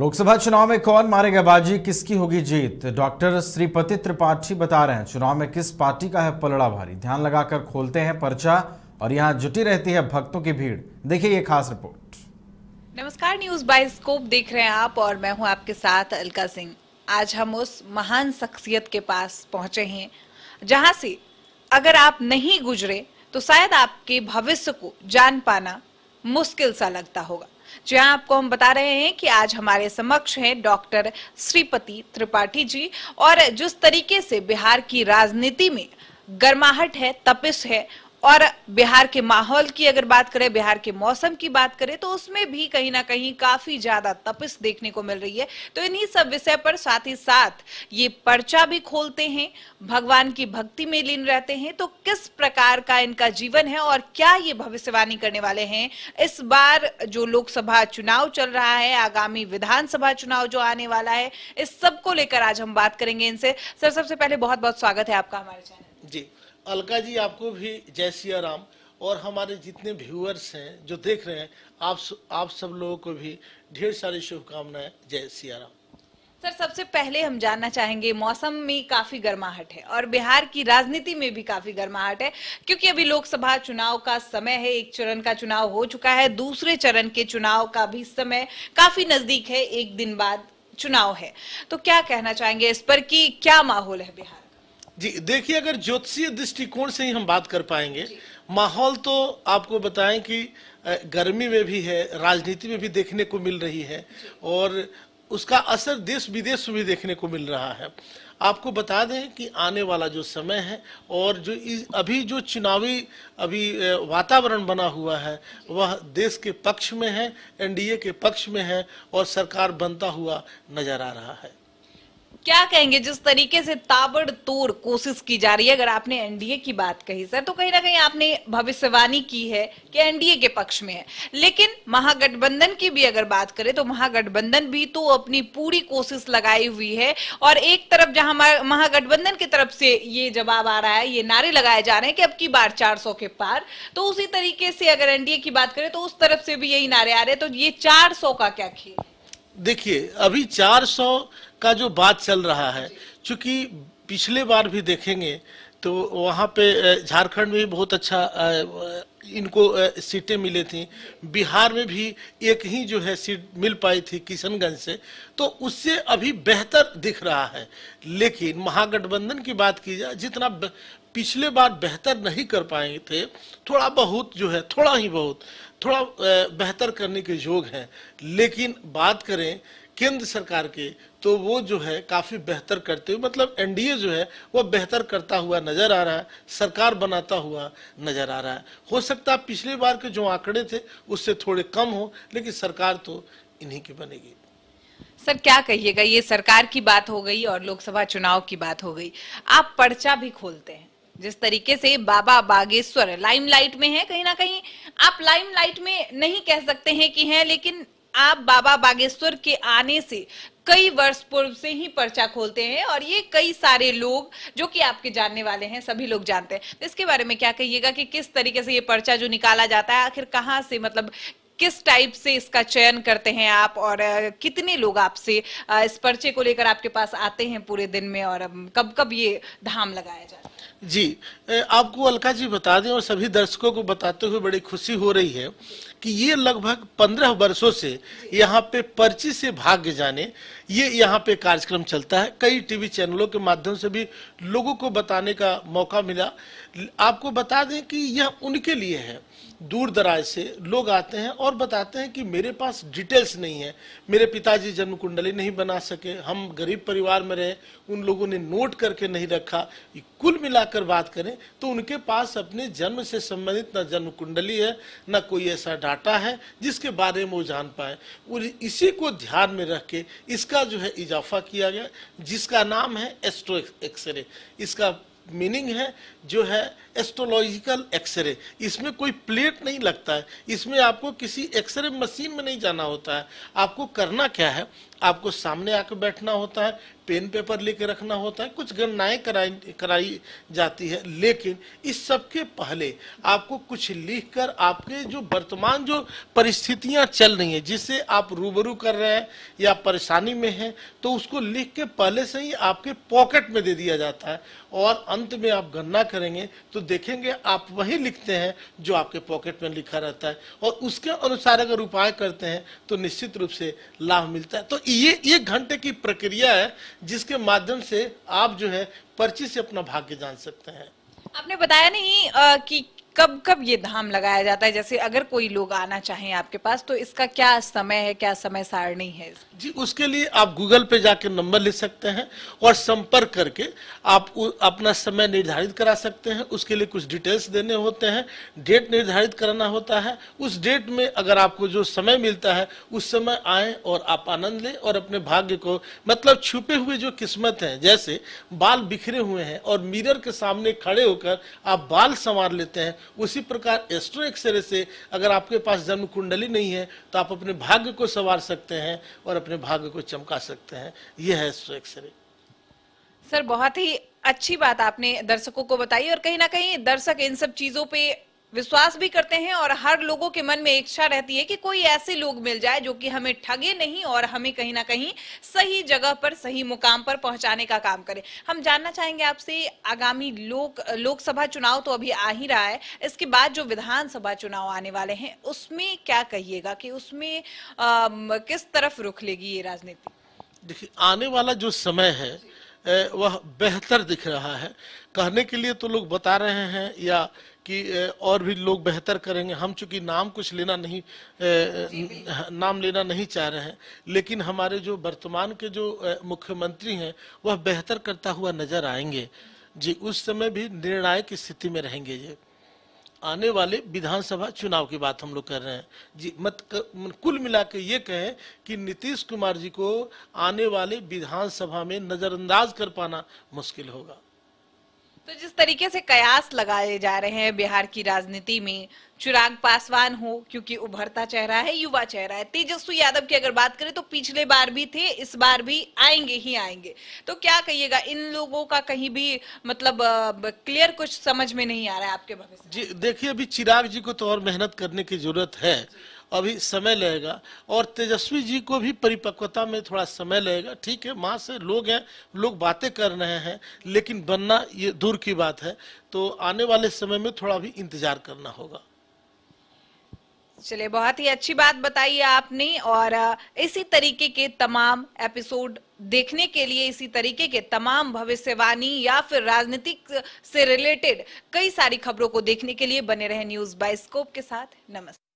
लोकसभा चुनाव में कौन मारेगा बाजी किसकी होगी जीत डॉक्टर श्रीपति त्रिपाठी बता रहे हैं चुनाव में किस पार्टी का है पलड़ा भारी ध्यान लगाकर खोलते हैं पर्चा और यहां जुटी रहती है भक्तों की भीड़ देखिए ये खास रिपोर्ट नमस्कार न्यूज बाय स्कोप देख रहे हैं आप और मैं हूं आपके साथ अलका सिंह आज हम उस महान शख्सियत के पास पहुंचे हैं जहां से अगर आप नहीं गुजरे तो शायद आपके भविष्य को जान पाना मुश्किल सा लगता होगा जी हाँ आपको हम बता रहे हैं कि आज हमारे समक्ष हैं डॉक्टर श्रीपति त्रिपाठी जी और जिस तरीके से बिहार की राजनीति में गर्माहट है तपिश है और बिहार के माहौल की अगर बात करें बिहार के मौसम की बात करें तो उसमें भी कहीं ना कहीं काफी ज्यादा तपिस देखने को मिल रही है तो इन्हीं सब विषय पर साथ ही साथ ये पर्चा भी खोलते हैं भगवान की भक्ति में लीन रहते हैं तो किस प्रकार का इनका जीवन है और क्या ये भविष्यवाणी करने वाले हैं इस बार जो लोकसभा चुनाव चल रहा है आगामी विधानसभा चुनाव जो आने वाला है इस सबको लेकर आज हम बात करेंगे इनसे सर सबसे पहले बहुत बहुत स्वागत है आपका हमारे चैनल जी अलका जी आपको भी जय सिया राम और हमारे जितने व्यूअर्स हैं जो देख रहे हैं आप आप सब लोगों को भी ढेर सारी शुभकामनाएं जय सिया राम सर सबसे पहले हम जानना चाहेंगे मौसम में काफी गर्माहट है और बिहार की राजनीति में भी काफी गर्माहट है क्योंकि अभी लोकसभा चुनाव का समय है एक चरण का चुनाव हो चुका है दूसरे चरण के चुनाव का भी समय काफी नजदीक है एक दिन बाद चुनाव है तो क्या कहना चाहेंगे इस पर कि क्या माहौल है बिहार जी देखिए अगर ज्योतिषीय दृष्टिकोण से ही हम बात कर पाएंगे माहौल तो आपको बताएं कि गर्मी में भी है राजनीति में भी देखने को मिल रही है और उसका असर देश विदेश में भी देखने को मिल रहा है आपको बता दें कि आने वाला जो समय है और जो अभी जो चुनावी अभी वातावरण बना हुआ है वह देश के पक्ष में है एनडीए के पक्ष में है और सरकार बनता हुआ नजर आ रहा है क्या कहेंगे जिस तरीके से ताबड़तोड़ कोशिश की जा रही है अगर आपने एनडीए की बात कही सर तो कहीं ना कहीं आपने भविष्यवाणी की है कि एनडीए के पक्ष में है लेकिन महागठबंधन की भी अगर बात करें तो महागठबंधन भी तो अपनी पूरी कोशिश लगाई हुई है और एक तरफ जहां महागठबंधन की तरफ से ये जवाब आ रहा है ये नारे लगाए जा रहे हैं कि अब की बार चार के पार तो उसी तरीके से अगर एनडीए की बात करें तो उस तरफ से भी यही नारे आ रहे हैं तो ये चार का क्या खेल देखिए अभी चार का जो बात चल रहा है चूंकि पिछले बार भी देखेंगे तो वहाँ पे झारखंड में भी बहुत अच्छा इनको सीटें मिली थी बिहार में भी एक ही जो है सीट मिल पाई थी किशनगंज से तो उससे अभी बेहतर दिख रहा है लेकिन महागठबंधन की बात की जाए जितना पिछले बार बेहतर नहीं कर पाए थे थोड़ा बहुत जो है थोड़ा ही बहुत थोड़ा बेहतर करने के योग हैं लेकिन बात करें केंद्र सरकार के तो वो जो है काफ़ी बेहतर करते हुए मतलब एनडीए जो है वो बेहतर करता हुआ नज़र आ रहा है सरकार बनाता हुआ नज़र आ रहा है हो सकता है पिछले बार के जो आंकड़े थे उससे थोड़े कम हो लेकिन सरकार तो इन्हीं की बनेगी सर क्या कहिएगा ये सरकार की बात हो गई और लोकसभा चुनाव की बात हो गई आप पर्चा भी खोलते हैं जिस तरीके से बाबा बागेश्वर लाइमलाइट में है कहीं ना कहीं आप लाइमलाइट में नहीं कह सकते हैं कि हैं लेकिन आप बाबा बागेश्वर के आने से कई वर्ष पूर्व से ही पर्चा खोलते हैं और ये कई सारे लोग जो कि आपके जानने वाले हैं सभी लोग जानते हैं तो इसके बारे में क्या कहिएगा कि किस तरीके से ये पर्चा जो निकाला जाता है आखिर कहाँ से मतलब किस टाइप से इसका चयन करते हैं आप और कितने लोग आपसे इस पर्चे को लेकर आपके पास आते हैं पूरे दिन में और कब कब ये धाम लगाया जाता है जी आपको अलका जी बता दें और सभी दर्शकों को बताते हुए बड़ी खुशी हो रही है कि ये लगभग पंद्रह वर्षों से यहाँ पे पर्ची से भाग्य जाने ये यहाँ पे कार्यक्रम चलता है कई टीवी चैनलों के माध्यम से भी लोगों को बताने का मौका मिला आपको बता दें कि यह उनके लिए है दूर दराज से लोग आते हैं और बताते हैं कि मेरे पास डिटेल्स नहीं है मेरे पिताजी जन्म कुंडली नहीं बना सके हम गरीब परिवार में रहे उन लोगों ने नोट करके नहीं रखा कुल मिलाकर बात करें तो उनके पास अपने जन्म से संबंधित न जन्म कुंडली है न कोई ऐसा डाटा है जिसके बारे में वो जान पाए और इसी को ध्यान में रख के इसका जो है इजाफा किया गया जिसका नाम है एस्ट्रो एक्सरे इसका मीनिंग है जो है एस्ट्रोलॉजिकल एक्सरे इसमें कोई प्लेट नहीं लगता है इसमें आपको किसी एक्सरे मशीन में नहीं जाना होता है आपको करना क्या है आपको सामने आकर बैठना होता है पेन पेपर लेके रखना होता है कुछ गणनाएं कराई कराई जाती है लेकिन इस सब के पहले आपको कुछ लिखकर आपके जो वर्तमान जो परिस्थितियां चल रही हैं जिससे आप रूबरू कर रहे हैं या परेशानी में हैं तो उसको लिख के पहले से ही आपके पॉकेट में दे दिया जाता है और अंत में आप गणना करेंगे तो देखेंगे आप वही लिखते हैं जो आपके पॉकेट में लिखा रहता है और उसके अनुसार अगर उपाय करते हैं तो निश्चित रूप से लाभ मिलता है तो ये ये घंटे की प्रक्रिया है जिसके माध्यम से आप जो है पर्ची से अपना भाग्य जान सकते हैं आपने बताया नहीं आ, कि कब कब ये धाम लगाया जाता है जैसे अगर कोई लोग आना चाहें आपके पास तो इसका क्या समय है क्या समय सारणी है जी उसके लिए आप गूगल पे जाके नंबर ले सकते हैं और संपर्क करके आप उ, अपना समय निर्धारित करा सकते हैं उसके लिए कुछ डिटेल्स देने होते हैं डेट निर्धारित करना होता है उस डेट में अगर आपको जो समय मिलता है उस समय आए और आप आनंद लें और अपने भाग्य को मतलब छुपे हुए जो किस्मत है जैसे बाल बिखरे हुए हैं और मिरर के सामने खड़े होकर आप बाल संवार लेते हैं उसी प्रकार एस्ट्रो एक्सरे से अगर आपके पास जन्म कुंडली नहीं है तो आप अपने भाग्य को संवार सकते हैं और अपने भाग्य को चमका सकते हैं यह है एस्ट्रो एक्सरे सर बहुत ही अच्छी बात आपने दर्शकों को बताई और कहीं ना कहीं दर्शक इन सब चीजों पे विश्वास भी करते हैं और हर लोगों के मन में इच्छा रहती है कि कोई ऐसे लोग मिल जाए जो कि हमें ठगे नहीं और हमें कहीं ना कहीं सही जगह पर सही मुकाम पर पहुंचाने का काम करे हम जानना चाहेंगे आपसे आगामी लोक लोकसभा चुनाव तो अभी आ ही रहा है इसके बाद जो विधानसभा चुनाव आने वाले हैं उसमें क्या कहिएगा कि उसमें आ, किस तरफ रुख लेगी ये राजनीति देखिए आने वाला जो समय है वह बेहतर दिख रहा है कहने के लिए तो लोग बता रहे हैं या कि और भी लोग बेहतर करेंगे हम चूंकि नाम कुछ लेना नहीं नाम लेना नहीं चाह रहे हैं लेकिन हमारे जो वर्तमान के जो मुख्यमंत्री हैं वह बेहतर करता हुआ नजर आएंगे जी उस समय भी निर्णायक स्थिति में रहेंगे जी आने वाले विधानसभा चुनाव की बात हम लोग कर रहे हैं जी मत कुल मिला के ये कहें कि नीतीश कुमार जी को आने वाले विधानसभा में नज़रअंदाज कर पाना मुश्किल होगा तो जिस तरीके से कयास लगाए जा रहे हैं बिहार की राजनीति में चिराग पासवान हो क्योंकि उभरता चेहरा है युवा चेहरा है तेजस्वी यादव की अगर बात करें तो पिछले बार भी थे इस बार भी आएंगे ही आएंगे तो क्या कहिएगा इन लोगों का कहीं भी मतलब क्लियर कुछ समझ में नहीं आ रहा है आपके भविष्य जी देखिए अभी चिराग जी को तो और मेहनत करने की जरूरत है अभी समय लगेगा और तेजस्वी जी को भी परिपक्वता में थोड़ा समय लगेगा ठीक है माँ से लोग हैं लोग बातें कर रहे हैं लेकिन बनना ये दूर की बात है तो आने वाले समय में थोड़ा भी इंतजार करना होगा चलिए बहुत ही अच्छी बात बताई आपने और इसी तरीके के तमाम एपिसोड देखने के लिए इसी तरीके के तमाम भविष्यवाणी या फिर राजनीतिक से रिलेटेड कई सारी खबरों को देखने के लिए बने रहे न्यूज बाइस्कोप के साथ नमस्ते